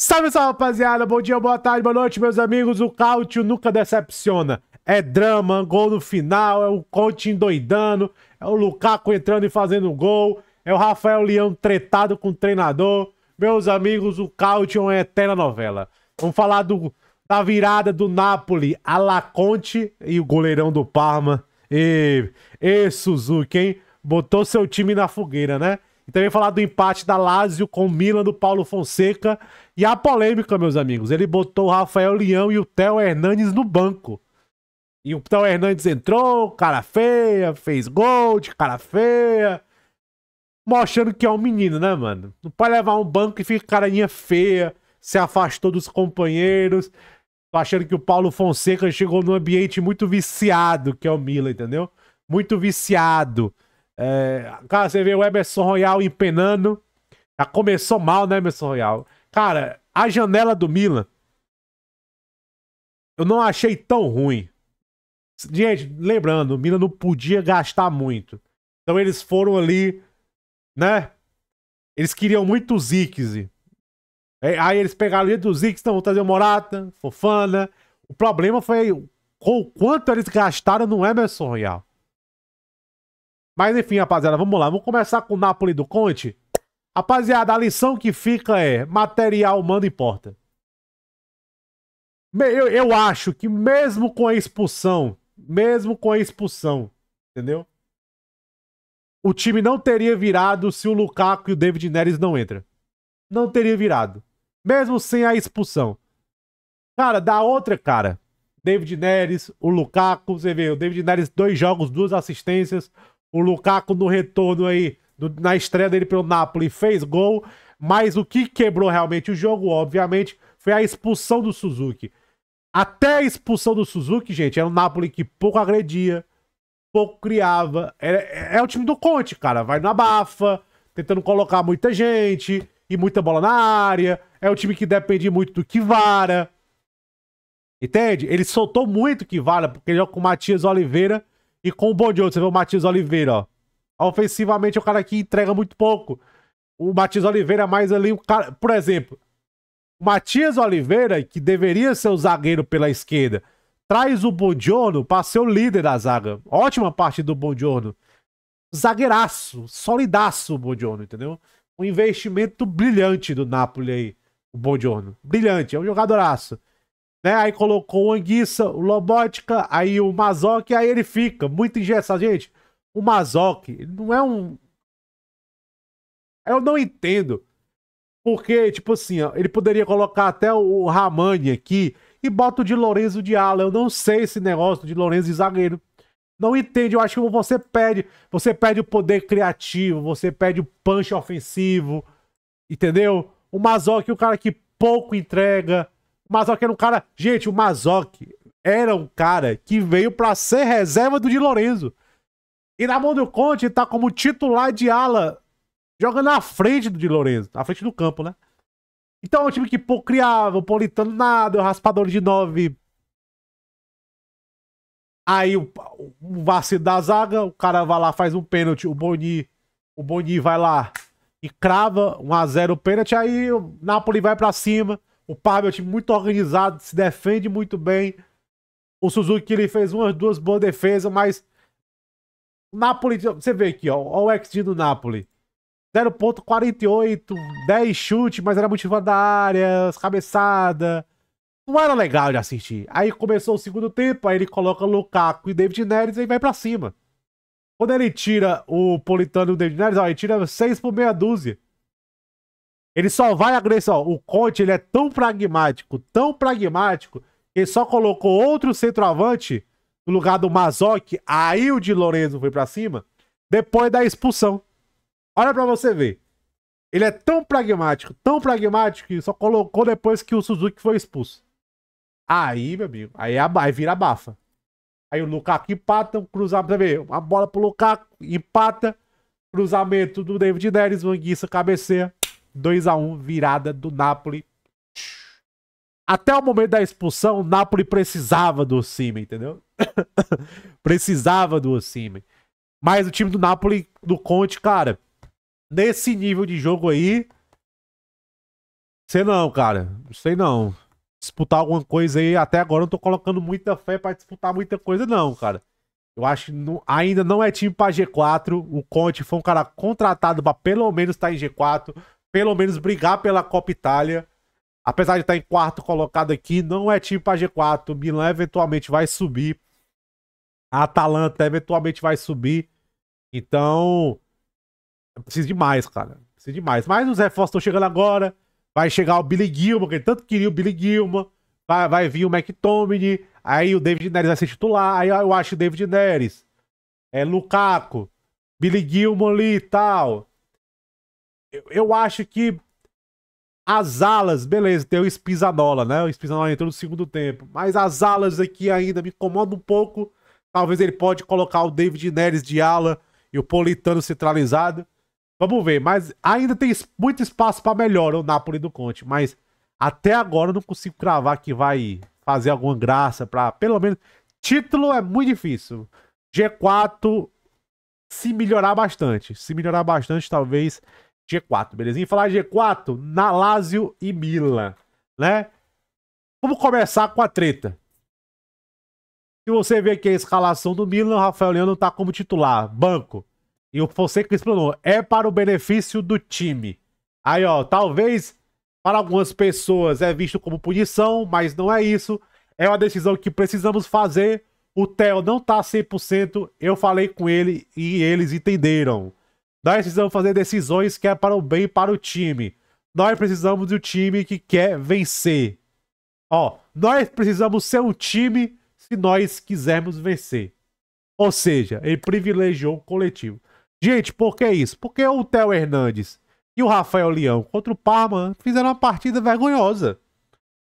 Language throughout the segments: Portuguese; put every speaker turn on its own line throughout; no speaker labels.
Salve, salve, rapaziada. Bom dia, boa tarde, boa noite, meus amigos. O Cautio nunca decepciona. É drama, é gol no final, é o Conte doidando, é o Lukaku entrando e fazendo gol, é o Rafael Leão tretado com o treinador. Meus amigos, o Cautio é eterna novela. Vamos falar do, da virada do Napoli a La Conte e o goleirão do Parma. E, e Suzuki, hein? Botou seu time na fogueira, né? E também falar do empate da Lazio com o Milan do Paulo Fonseca e a polêmica, meus amigos, ele botou o Rafael Leão e o Theo Hernandes no banco. E o Theo Hernandes entrou, cara feia, fez gol de cara feia. Mostrando que é um menino, né, mano? Não pode levar um banco e fica carinha feia, se afastou dos companheiros. Tô achando que o Paulo Fonseca chegou num ambiente muito viciado, que é o Mila, entendeu? Muito viciado. É... Cara, você vê o Emerson Royal empenando. Já começou mal, né, Emerson Royal? Cara, a janela do Milan. Eu não achei tão ruim. Gente, lembrando, o Milan não podia gastar muito. Então eles foram ali, né? Eles queriam muito o Zirkzee. É, aí eles pegaram o do Zix, então vão trazer o Morata, Fofana. O problema foi o quanto eles gastaram no Emerson Royal. Mas enfim, rapaziada, vamos lá. Vamos começar com o Napoli do Conte. Rapaziada, a lição que fica é: material humano importa. Eu, eu acho que mesmo com a expulsão, mesmo com a expulsão, entendeu? O time não teria virado se o Lukaku e o David Neres não entram. Não teria virado. Mesmo sem a expulsão. Cara, dá outra, cara. David Neres, o Lukaku, você vê, o David Neres, dois jogos, duas assistências. O Lukaku no retorno aí, do, na estreia dele pelo Napoli, fez gol, mas o que quebrou realmente o jogo, obviamente, foi a expulsão do Suzuki. Até a expulsão do Suzuki, gente, era um Napoli que pouco agredia, pouco criava. É, é, é o time do Conte, cara. Vai na bafa, tentando colocar muita gente e muita bola na área. É o time que depende muito do Kivara. Entende? Ele soltou muito o Kivara, porque ele joga com o Matias Oliveira e com o Bondio. Você vê o Matias Oliveira, ó. Ofensivamente é o cara que entrega muito pouco. O Matias Oliveira é mais ali, o cara, por exemplo, o Matias Oliveira, que deveria ser o zagueiro pela esquerda, traz o Bongiorno para ser o líder da zaga. Ótima parte do Bongiorno. Zagueiraço, solidaço o Bongiorno, entendeu? Um investimento brilhante do Napoli aí, o Bongiorno. Brilhante, é um jogadoraço. Né? Aí colocou o Anguissa, o Lobotka, aí o Mazoc, aí ele fica muito engessado. Gente, o Mazoc não é um. Eu não entendo. Porque, tipo assim, ó, ele poderia colocar até o Ramani aqui e bota o de Lorenzo de ala. Eu não sei esse negócio de Lorenzo de zagueiro. Não entendo Eu acho que você perde. Você perde o poder criativo, você perde o punch ofensivo. Entendeu? O Mazoc é um cara que pouco entrega. O Mazoc era um cara. Gente, o Mazoc era um cara que veio para ser reserva do Di Lorenzo. E na mão do Conte, ele tá como titular de ala, jogando na frente do Di Lorenzo, na frente do campo, né? Então é um time que pô, criava, o Politano nada, o Raspador de 9. Aí o, o vacilo da zaga, o cara vai lá, faz um pênalti, o Boni, o Boni vai lá e crava 1x0 o pênalti, aí o Napoli vai para cima, o Pablo é um time muito organizado, se defende muito bem. O Suzuki ele fez umas duas boas defesas, mas Napoli, você vê aqui, ó, ó o XG do Napoli. 0.48, 10 chute, mas era muito da área, cabeçada. Não era legal de assistir. Aí começou o segundo tempo, aí ele coloca Lukaku e David Neres e vai para cima. Quando ele tira o Politano e o David Neres, ó, ele tira 6 por meia dúzia. Ele só vai agressão. O Conte, ele é tão pragmático, tão pragmático, que ele só colocou outro centroavante no lugar do Mazoc, aí o de Lorenzo foi para cima, depois da expulsão. Olha para você ver. Ele é tão pragmático, tão pragmático, que só colocou depois que o Suzuki foi expulso. Aí, meu amigo, aí, aí vira bafa. Aí o Lukaku empata, um cruzamento, ver, uma bola pro Lukaku, empata, cruzamento do David Neres, Manguiça, cabeceia, 2 a 1 virada do Napoli até o momento da expulsão, o Napoli precisava do Osimhen, entendeu? precisava do Osimhen. Mas o time do Napoli, do Conte, cara, nesse nível de jogo aí, sei não, cara, sei não. Disputar alguma coisa aí, até agora eu não tô colocando muita fé para disputar muita coisa não, cara. Eu acho que não, ainda não é time para G4. O Conte foi um cara contratado pra pelo menos estar tá em G4, pelo menos brigar pela Copa Itália apesar de estar tá em quarto colocado aqui, não é time para G4. Milan eventualmente vai subir. A Atalanta eventualmente vai subir. Então, precisa de mais, cara. Precisa de mais. Mas os reforços estão chegando agora. Vai chegar o Billy Gilman, que tanto queria o Billy Gilman. Vai, vai vir o McTominay. Aí o David Neres vai ser titular. Aí eu acho o David Neres. É Lukaku. Billy Gilman ali e tal. Eu, eu acho que as alas, beleza, tem o Spizanola, né? O Spizanola entrou no segundo tempo. Mas as alas aqui ainda me incomodam um pouco. Talvez ele pode colocar o David Neres de ala e o Politano centralizado. Vamos ver, mas ainda tem muito espaço para melhor o Napoli do Conte, mas até agora eu não consigo cravar que vai fazer alguma graça para, pelo menos, título é muito difícil. G4 se melhorar bastante, se melhorar bastante talvez G4, belezinha? E falar G4 na Lazio e Mila, né? Vamos começar com a treta. Se você vê que a escalação do Milan, o Rafael Leão não tá como titular, banco. E o Fonseca explanou, é para o benefício do time. Aí, ó, talvez para algumas pessoas é visto como punição, mas não é isso. É uma decisão que precisamos fazer. O Theo não tá 100%, eu falei com ele e eles entenderam. Nós precisamos fazer decisões que é para o bem para o time. Nós precisamos do time que quer vencer. Ó, nós precisamos ser um time se nós quisermos vencer. Ou seja, ele privilegiou o coletivo. Gente, por que isso? Porque o Theo Hernandes e o Rafael Leão contra o Parma fizeram uma partida vergonhosa.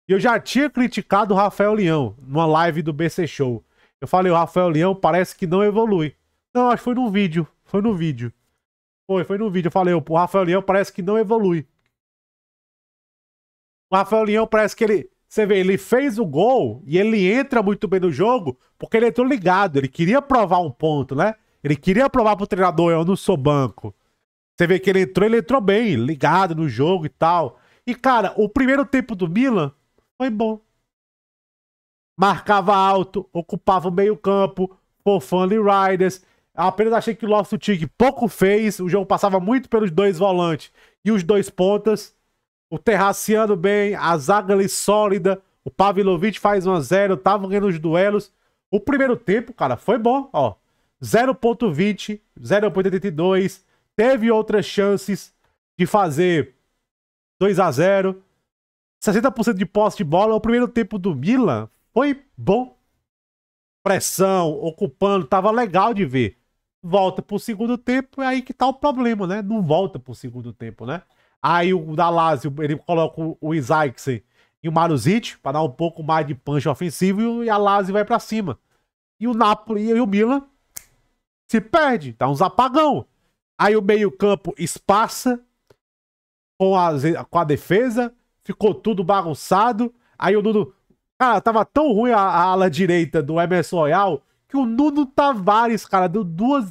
E eu já tinha criticado o Rafael Leão numa live do BC Show. Eu falei, o Rafael Leão parece que não evolui. Não, acho que foi num vídeo. Foi no vídeo. Foi, foi no vídeo. Eu falei, o Rafael Leão parece que não evolui. O Rafael Leão parece que ele. Você vê, ele fez o gol e ele entra muito bem no jogo porque ele entrou ligado. Ele queria provar um ponto, né? Ele queria provar pro treinador, eu não sou banco. Você vê que ele entrou, ele entrou bem, ligado no jogo e tal. E, cara, o primeiro tempo do Milan foi bom. Marcava alto, ocupava o meio campo, Fofana e Riders. Apenas achei que o Loftus Tig pouco fez. O jogo passava muito pelos dois volantes e os dois pontas. O Terraciano bem, a zaga ali sólida. O Pavlovic faz 1x0. Tava ganhando os duelos. O primeiro tempo, cara, foi bom. Ó, 0.20, 0.82. Teve outras chances de fazer 2 a 0 60% de posse de bola. O primeiro tempo do Milan foi bom. Pressão, ocupando, tava legal de ver volta pro segundo tempo, é aí que tá o problema, né? Não volta pro segundo tempo, né? Aí o da Lazio, ele coloca o Isaacson e o Maruzic para dar um pouco mais de punch ofensivo e a Lazio vai para cima. E o Napoli e o Milan se perde, dá uns apagão. Aí o meio-campo espaça com a, com a defesa, ficou tudo bagunçado. Aí o Nuno, cara, ah, tava tão ruim a, a ala direita do Emerson Royal que o Nuno Tavares, cara, deu duas.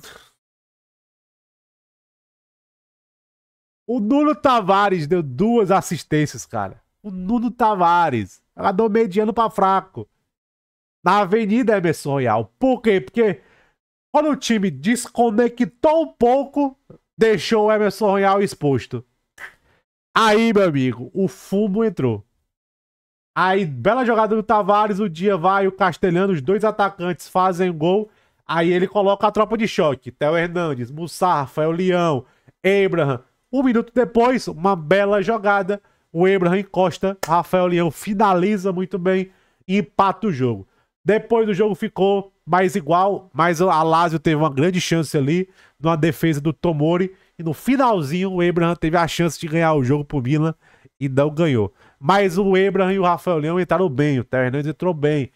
O Nuno Tavares deu duas assistências, cara. O Nuno Tavares. deu mediano pra fraco. Na Avenida Emerson Royal. Por quê? Porque quando o time desconectou um pouco, deixou o Emerson Royal exposto. Aí, meu amigo, o fumo entrou. Aí, bela jogada do Tavares, o dia vai, o Castelhano, os dois atacantes fazem gol. Aí ele coloca a tropa de choque. Theo Hernandes, Mussar, Rafael Leão, Abraham. Um minuto depois, uma bela jogada. O Abraham encosta, Rafael Leão finaliza muito bem e empata o jogo. Depois do jogo ficou mais igual, mas a Lazio teve uma grande chance ali, numa defesa do Tomori. E no finalzinho, o Abraham teve a chance de ganhar o jogo pro Milan e não ganhou. Mas o Abraham e o Rafael Leão entraram bem, o Theo entrou bem,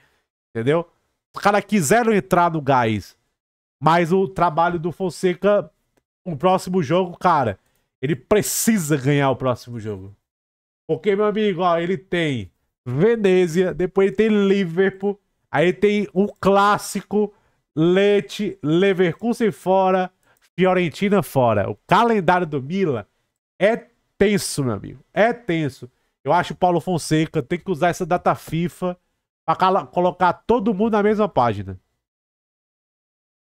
entendeu? Os caras quiseram entrar no gás. Mas o trabalho do Fonseca, o próximo jogo, cara, ele precisa ganhar o próximo jogo. Porque, meu amigo, ó, ele tem Venezia, depois ele tem Liverpool, aí tem o clássico Leite, Leverkusen fora, Fiorentina fora. O calendário do Milan é tenso, meu amigo. É tenso. Eu acho que o Paulo Fonseca tem que usar essa data FIFA para colocar todo mundo na mesma página.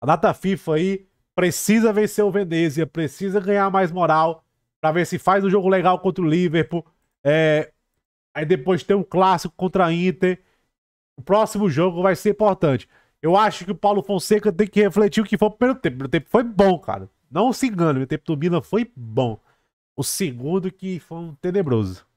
A data FIFA aí precisa vencer o Venezia, precisa ganhar mais moral para ver se faz um jogo legal contra o Liverpool. É... Aí depois tem um clássico contra a Inter. O próximo jogo vai ser importante. Eu acho que o Paulo Fonseca tem que refletir o que foi o primeiro tempo. O primeiro tempo foi bom, cara. Não se engane, o tempo do Milan foi bom. O segundo que foi um tenebroso.